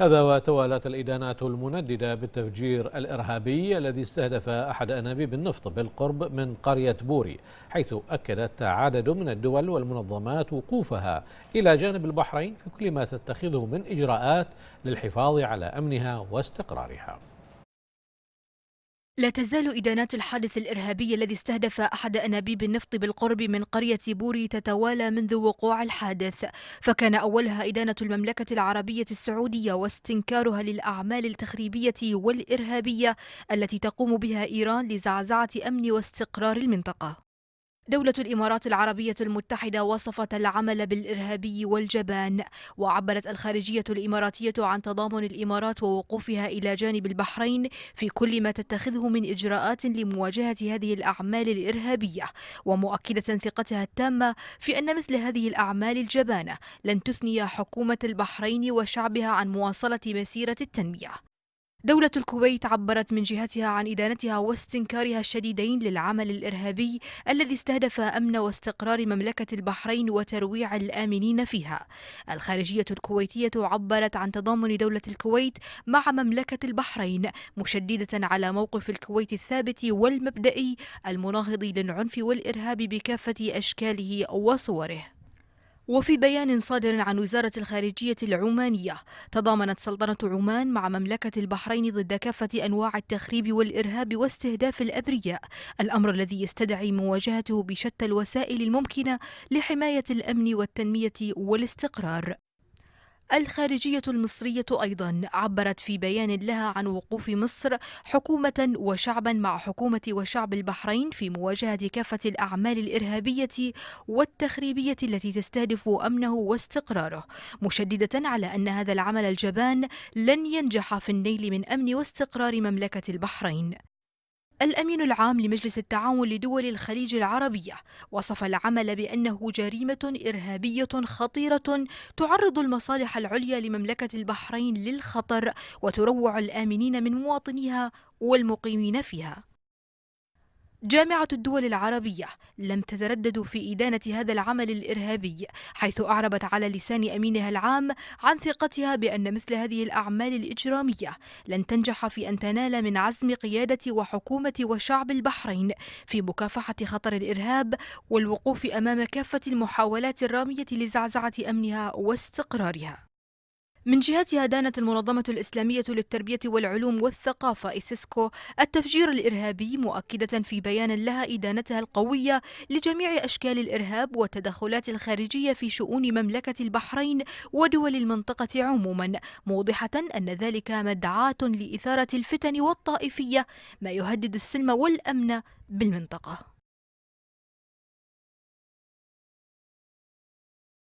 هذا وتوالت الإدانات المنددة بالتفجير الإرهابي الذي استهدف أحد أنابيب النفط بالقرب من قرية بوري حيث أكدت عدد من الدول والمنظمات وقوفها إلى جانب البحرين في كل ما تتخذه من إجراءات للحفاظ على أمنها واستقرارها لا تزال إدانات الحادث الإرهابي الذي استهدف أحد أنابيب النفط بالقرب من قرية بوري تتوالى منذ وقوع الحادث فكان أولها إدانة المملكة العربية السعودية واستنكارها للأعمال التخريبية والإرهابية التي تقوم بها إيران لزعزعة أمن واستقرار المنطقة دولة الإمارات العربية المتحدة وصفت العمل بالإرهابي والجبان وعبرت الخارجية الإماراتية عن تضامن الإمارات ووقوفها إلى جانب البحرين في كل ما تتخذه من إجراءات لمواجهة هذه الأعمال الإرهابية ومؤكدة ثقتها التامة في أن مثل هذه الأعمال الجبانة لن تثني حكومة البحرين وشعبها عن مواصلة مسيرة التنمية دولة الكويت عبرت من جهتها عن إدانتها واستنكارها الشديدين للعمل الإرهابي الذي استهدف أمن واستقرار مملكة البحرين وترويع الآمنين فيها. الخارجية الكويتية عبرت عن تضامن دولة الكويت مع مملكة البحرين مشددة على موقف الكويت الثابت والمبدئي المناهض للعنف والإرهاب بكافة أشكاله وصوره. وفي بيان صادر عن وزارة الخارجية العمانية تضامنت سلطنة عمان مع مملكة البحرين ضد كافة أنواع التخريب والإرهاب واستهداف الأبرياء الأمر الذي يستدعي مواجهته بشتى الوسائل الممكنة لحماية الأمن والتنمية والاستقرار الخارجية المصرية أيضا عبرت في بيان لها عن وقوف مصر حكومة وشعبا مع حكومة وشعب البحرين في مواجهة كافة الأعمال الإرهابية والتخريبية التي تستهدف أمنه واستقراره مشددة على أن هذا العمل الجبان لن ينجح في النيل من أمن واستقرار مملكة البحرين الأمين العام لمجلس التعاون لدول الخليج العربية وصف العمل بأنه جريمة إرهابية خطيرة تعرض المصالح العليا لمملكة البحرين للخطر وتروع الآمنين من مواطنيها والمقيمين فيها جامعة الدول العربية لم تتردد في إدانة هذا العمل الإرهابي حيث أعربت على لسان أمينها العام عن ثقتها بأن مثل هذه الأعمال الإجرامية لن تنجح في أن تنال من عزم قيادة وحكومة وشعب البحرين في مكافحة خطر الإرهاب والوقوف أمام كافة المحاولات الرامية لزعزعة أمنها واستقرارها من جهتها دانت المنظمة الإسلامية للتربية والعلوم والثقافة إسيسكو التفجير الإرهابي مؤكدة في بيان لها إدانتها القوية لجميع أشكال الإرهاب والتدخلات الخارجية في شؤون مملكة البحرين ودول المنطقة عموما موضحة أن ذلك مدعاة لإثارة الفتن والطائفية ما يهدد السلم والأمن بالمنطقة